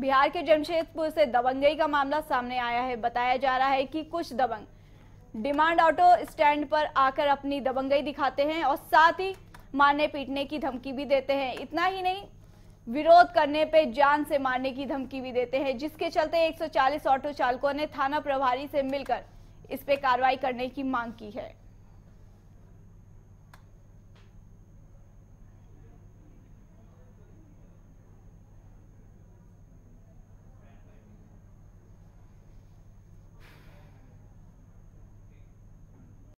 बिहार के जमशेदपुर से दबंगई का मामला सामने आया है बताया जा रहा है कि कुछ दबंग डिमांड ऑटो स्टैंड पर आकर अपनी दबंगई दिखाते हैं और साथ ही मारने पीटने की धमकी भी देते हैं इतना ही नहीं विरोध करने पे जान से मारने की धमकी भी देते हैं जिसके चलते 140 ऑटो चालकों ने थाना प्रभारी से मिलकर इस पे कार्रवाई करने की मांग की है